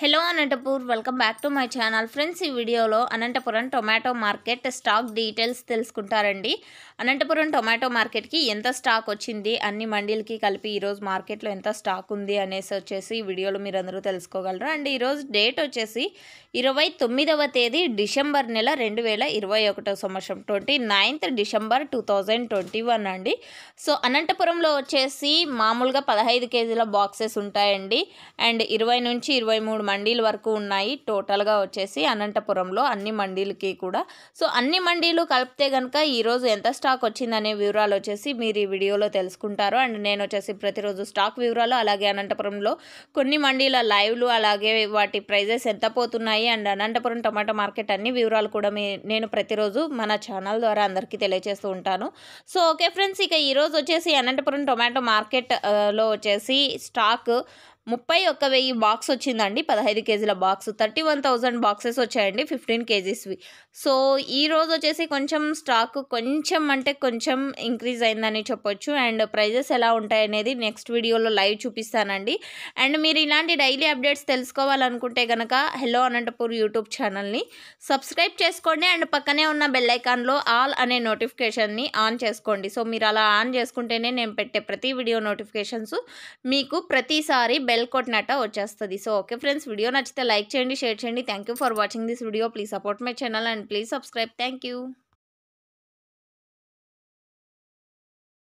hello Anantapur welcome back to my channel friends ఈ వీడియోలో Anantapuram tomato market stock details తెలుసుకుంటారండి Anantapuram tomato మార్కెట్కి ఎంత స్టాక్ వచ్చింది అన్ని మండీలకి కలిపి ఈరోజు మార్కెట్లో ఎంత స్టాక్ ఉంది అనేసి వచ్చేసి ఈ వీడియోలో మీరు అందరూ తెలుసుకోగలరు అండ్ ఈరోజు డేట్ వచ్చేసి ఇరవై తొమ్మిదవ తేదీ డిసెంబర్ నెల రెండు వేల ఇరవై ఒకటో సంవత్సరం twenty ninth December two thousand twenty one అండి సో అనంతపురంలో వచ్చేసి మామూలుగా పదహైదు కేజీల బాక్సెస్ ఉంటాయండి అండ్ ఇరవై నుంచి ఇరవై మూడు మండీలు వరకు ఉన్నాయి టోటల్గా వచ్చేసి అనంతపురంలో అన్ని మండీలకి కూడా సో అన్ని మండీలు కలిపితే కనుక ఈరోజు ఎంత స్టాక్ వచ్చిందనే వివరాలు వచ్చేసి మీరు ఈ వీడియోలో తెలుసుకుంటారు అండ్ నేను వచ్చేసి ప్రతిరోజు స్టాక్ వివరాలు అలాగే అనంతపురంలో కొన్ని మండీల లైవ్లు అలాగే వాటి ప్రైజెస్ ఎంత పోతున్నాయి అండ్ అనంతపురం టమాటా మార్కెట్ అన్ని వివరాలు కూడా మీ నేను ప్రతిరోజు మన ఛానల్ ద్వారా అందరికీ తెలియజేస్తూ ఉంటాను సో ఓకే ఫ్రెండ్స్ ఇక ఈరోజు వచ్చేసి అనంతపురం టొమాటో మార్కెట్లో వచ్చేసి స్టాక్ ముప్పై ఒక్క వెయ్యి బాక్స్ వచ్చిందండి పదహైదు కేజీల box thirty one thousand boxes వచ్చాయండి ఫిఫ్టీన్ కేజీస్వి సో ఈ రోజు వచ్చేసి కొంచెం స్టాక్ కొంచెం అంటే కొంచెం ఇంక్రీజ్ అయిందని చెప్పొచ్చు అండ్ ప్రైజెస్ ఎలా ఉంటాయనేది నెక్స్ట్ వీడియోలో లైవ్ చూపిస్తానండి అండ్ మీరు ఇలాంటి డైలీ అప్డేట్స్ తెలుసుకోవాలనుకుంటే కనుక హలో అనంతపూర్ యూట్యూబ్ ఛానల్ని సబ్స్క్రైబ్ చేసుకోండి అండ్ పక్కనే ఉన్న బెల్లైకాన్లో ఆల్ అనే నోటిఫికేషన్ని ఆన్ చేసుకోండి సో మీరు అలా ఆన్ చేసుకుంటేనే నేను పెట్టే ప్రతి వీడియో నోటిఫికేషన్స్ మీకు ప్రతిసారి బెల్ బెల్ కొట్టినట్ట వచ్చేస్తుంది సో ఓకే ఫ్రెండ్స్ వీడియో నచ్చితే లైక్ చేయండి షేర్ చేయండి thank for watching this video please support my channel and please subscribe thank